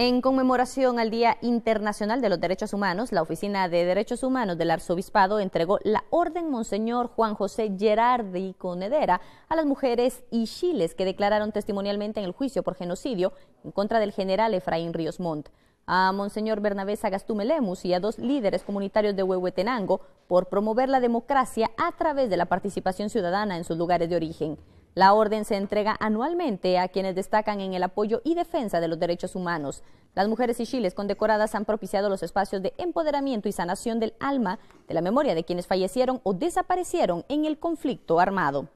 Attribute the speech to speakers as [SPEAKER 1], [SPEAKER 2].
[SPEAKER 1] En conmemoración al Día Internacional de los Derechos Humanos, la Oficina de Derechos Humanos del Arzobispado entregó la Orden Monseñor Juan José Gerardi Conedera a las mujeres y chiles que declararon testimonialmente en el juicio por genocidio en contra del general Efraín Ríos Montt, a Monseñor Bernabé Sagastume Lemus y a dos líderes comunitarios de Huehuetenango por promover la democracia a través de la participación ciudadana en sus lugares de origen. La orden se entrega anualmente a quienes destacan en el apoyo y defensa de los derechos humanos. Las mujeres y chiles condecoradas han propiciado los espacios de empoderamiento y sanación del alma, de la memoria de quienes fallecieron o desaparecieron en el conflicto armado.